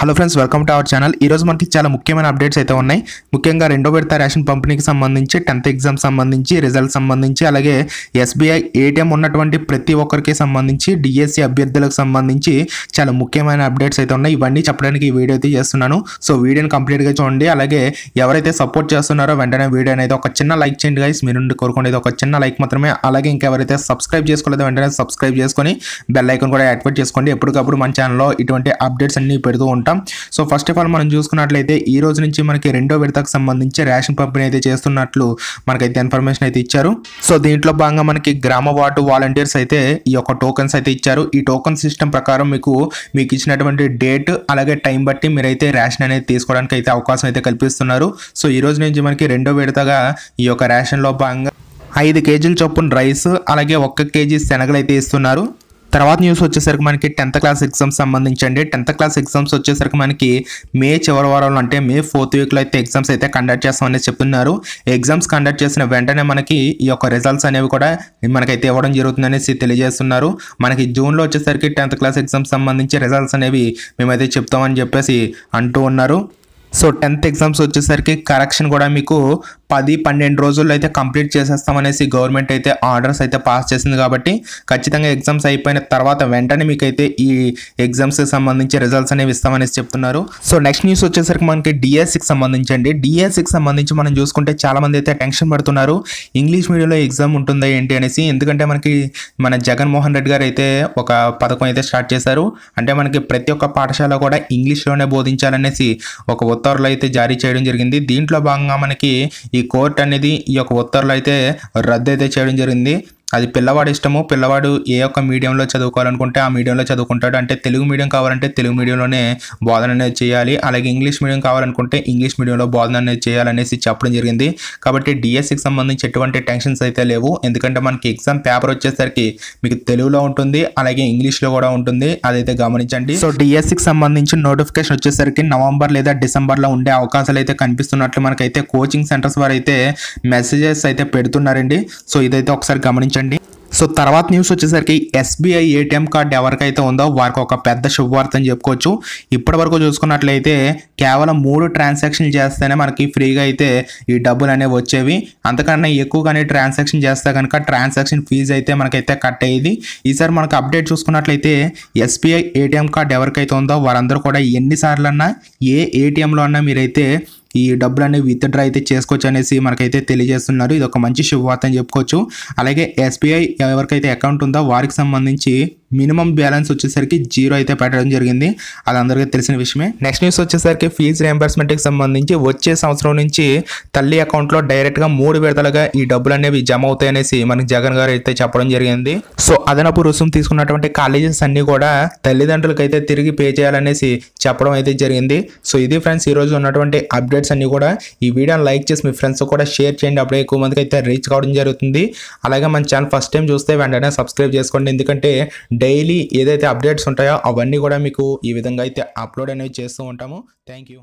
hello friends welcome to our channel రోజు మనకి చాలా ముఖ్యమైన అప్డేట్స్ అయితే ఉన్నాయి ముఖ్యంగా రెండో విడత రేషన్ పంపిణీకి సంబంధించి టెన్త్ ఎగ్జామ్ సంబంధించి రిజల్ట్ సంబంధించి అలాగే ఎస్బీఐ ఏటీఎం ఉన్నటువంటి ప్రతి ఒక్కరికి సంబంధించి డిఎస్సి e అభ్యర్థులకు సంబంధించి చాలా ముఖ్యమైన అప్డేట్స్ అయితే ఉన్నాయి ఇవన్నీ చెప్పడానికి వీడియో అయితే చేస్తున్నాను సో వీడియోని కంప్లీట్గా చూడండి అలాగే ఎవరైతే సపోర్ట్ చేస్తున్నారో వెంటనే వీడియో అయితే ఒక చిన్న లైక్ చేయండి గైస్ మీరు నుండి కోరుకునేది ఒక చిన్న లైక్ మాత్రమే అలాగే ఇంకెవరైతే సబ్స్క్రైబ్ చేసుకోలేదు వెంటనే సబ్స్క్రైబ్ చేసుకొని బెల్ ఐకన్ కూడా యాక్టివేట్ చేసుకోండి ఎప్పటికప్పుడు మన ఛానల్లో ఇటువంటి అప్డేట్స్ అన్ని పెడుతూ ఉంటాయి ఉంటాం సో ఫస్ట్ ఆఫ్ ఆల్ మనం చూసుకున్నట్లయితే ఈ రోజు నుంచి మనకి రెండో విడతకు సంబంధించి రేషన్ పంపిణీ అయితే చేస్తున్నట్లు మనకైతే ఇన్ఫర్మేషన్ అయితే ఇచ్చారు సో దీంట్లో భాగంగా మనకి గ్రామ వార్డు వాలంటీర్స్ అయితే ఈ యొక్క టోకెన్స్ అయితే ఇచ్చారు ఈ టోకన్ సిస్టమ్ ప్రకారం మీకు మీకు ఇచ్చినటువంటి డేట్ అలాగే టైం బట్టి మీరైతే రేషన్ అనేది తీసుకోవడానికి అయితే అవకాశం అయితే కల్పిస్తున్నారు సో ఈ రోజు నుంచి మనకి రెండో విడతగా ఈ యొక్క రేషన్లో భాగంగా ఐదు కేజీల చొప్పున రైస్ అలాగే ఒక్క కేజీ శనగలు అయితే ఇస్తున్నారు తర్వాత న్యూస్ వచ్చేసరికి మనకి టెన్త్ క్లాస్ ఎగ్జామ్స్ సంబంధించండి టెన్త్ క్లాస్ ఎగ్జామ్స్ వచ్చేసరికి మనకి మే చివరి వారంలో అంటే మే ఫోర్త్ వీక్లో అయితే ఎగ్జామ్స్ అయితే కండక్ట్ చేస్తామని చెప్తున్నారు ఎగ్జామ్స్ కండక్ట్ చేసిన వెంటనే మనకి ఈ యొక్క రిజల్ట్స్ అనేవి కూడా మనకైతే ఇవ్వడం జరుగుతుందనేసి తెలియజేస్తున్నారు మనకి జూన్లో వచ్చేసరికి టెన్త్ క్లాస్ ఎగ్జామ్స్ సంబంధించి రిజల్ట్స్ అనేవి మేమైతే చెప్తామని చెప్పేసి అంటూ ఉన్నారు సో టెన్త్ ఎగ్జామ్స్ వచ్చేసరికి కరెక్షన్ కూడా మీకు పది పన్నెండు రోజుల్లో అయితే కంప్లీట్ చేసేస్తామనేసి గవర్నమెంట్ అయితే ఆర్డర్స్ అయితే పాస్ చేసింది కాబట్టి ఖచ్చితంగా ఎగ్జామ్స్ అయిపోయిన తర్వాత వెంటనే మీకైతే ఈ ఎగ్జామ్స్కి సంబంధించి రిజల్ట్స్ అనేవి ఇస్తామనేసి చెప్తున్నారు సో నెక్స్ట్ న్యూస్ వచ్చేసరికి మనకి డిఎస్సికి సంబంధించి అండి డిఎస్సికి సంబంధించి మనం చూసుకుంటే చాలామంది అయితే టెన్షన్ పడుతున్నారు ఇంగ్లీష్ మీడియంలో ఎగ్జామ్ ఉంటుందా ఏంటి అనేసి ఎందుకంటే మనకి మన జగన్మోహన్ రెడ్డి గారు అయితే ఒక పథకం అయితే స్టార్ట్ చేశారు అంటే మనకి ప్రతి ఒక్క పాఠశాల కూడా ఇంగ్లీష్లోనే బోధించాలనేసి ఒక ఉత్తర్వులు అయితే జారీ చేయడం జరిగింది దీంట్లో భాగంగా మనకి ఈ కోర్టు అనేది ఈ యొక్క ఉత్తర్వులు అయితే రద్దు అయితే చేయడం జరిగింది అది పిల్లవాడు ఇష్టము పిల్లవాడు ఏ ఒక్క మీడియంలో చదువుకోవాలనుకుంటే ఆ మీడియంలో చదువుకుంటాడు అంటే తెలుగు మీడియం కావాలంటే తెలుగు మీడియంలోనే బోధన అనేది చేయాలి అలాగే ఇంగ్లీష్ మీడియం కావాలనుకుంటే ఇంగ్లీష్ మీడియంలో బోధన అనేది చేయాలనేసి చెప్పడం జరిగింది కాబట్టి డిఎస్సికి e సంబంధించి ఎటువంటి టెన్షన్స్ అయితే లేవు ఎందుకంటే మనకి ఎగ్జామ్ పేపర్ వచ్చేసరికి మీకు తెలుగులో ఉంటుంది అలాగే ఇంగ్లీష్లో కూడా ఉంటుంది అదైతే గమనించండి సో డిఎస్సికి e సంబంధించి నోటిఫికేషన్ వచ్చేసరికి నవంబర్ లేదా డిసెంబర్లో ఉండే అవకాశాలు అయితే కనిపిస్తున్నట్లు మనకైతే కోచింగ్ సెంటర్స్ వారు అయితే మెసేజెస్ అయితే పెడుతున్నారండి సో ఇదైతే ఒకసారి గమనించి గమనించండి సో తర్వాత న్యూస్ వచ్చేసరికి ఎస్బీఐ ఏటీఎం కార్డు ఎవరికైతే ఉందో వారికి ఒక పెద్ద శుభవార్త అని చెప్పుకోవచ్చు ఇప్పటి వరకు చూసుకున్నట్లయితే కేవలం మూడు ట్రాన్సాక్షన్లు చేస్తేనే మనకి ఫ్రీగా అయితే ఈ డబ్బులు అనేవి వచ్చేవి అంతకన్నా ఎక్కువగానే ట్రాన్సాక్షన్ చేస్తే కనుక ట్రాన్సాక్షన్ ఫీజు అయితే మనకైతే కట్ అయ్యేది ఈసారి మనకు అప్డేట్ చూసుకున్నట్లయితే ఎస్బీఐ ఏటీఎం కార్డు ఎవరికైతే ఉందో వారందరూ కూడా ఎన్నిసార్లు అన్నా ఏ ఏటీఎంలో అన్నా మీరైతే ఈ డబ్బులు అనేవి విత్డ్రా అయితే చేసుకోవచ్చు అనేసి మనకైతే తెలియజేస్తున్నారు ఇది ఒక మంచి శుభవార్త అని చెప్పుకోవచ్చు అలాగే ఎస్బీఐ ఎవరికైతే అకౌంట్ ఉందో వారికి సంబంధించి మినిమం బ్యాలెన్స్ వచ్చేసరికి జీరో అయితే పెట్టడం జరిగింది అది అందరికీ తెలిసిన విషయమే నెక్స్ట్ న్యూస్ వచ్చేసరికి ఫీజు రియంబర్స్మెంట్కి సంబంధించి వచ్చే సంవత్సరం నుంచి తల్లి అకౌంట్లో డైరెక్ట్గా మూడు విడతలుగా ఈ డబ్బులు అనేవి జమ అవుతాయనేసి మనకి జగన్ గారు అయితే చెప్పడం జరిగింది సో అదనపు రుసుము తీసుకున్నటువంటి కాలేజెస్ అన్నీ కూడా తల్లిదండ్రులకు అయితే తిరిగి పే చేయాలనేసి చెప్పడం అయితే జరిగింది సో ఇది ఫ్రెండ్స్ ఈరోజు ఉన్నటువంటి అప్డేట్స్ అన్నీ కూడా ఈ వీడియోని లైక్ చేసి మీ ఫ్రెండ్స్ కూడా షేర్ చేయండి అప్పుడే ఎక్కువ మందికి అయితే రీచ్ కావడం జరుగుతుంది అలాగే మన ఛానల్ ఫస్ట్ టైం చూస్తే వెంటనే సబ్స్క్రైబ్ చేసుకోండి ఎందుకంటే డైలీ ఏదైతే అప్డేట్స్ ఉంటాయో అవన్నీ కూడా మీకు ఈ విధంగా అయితే అప్లోడ్ అనేవి చేస్తూ ఉంటాము థ్యాంక్ యూ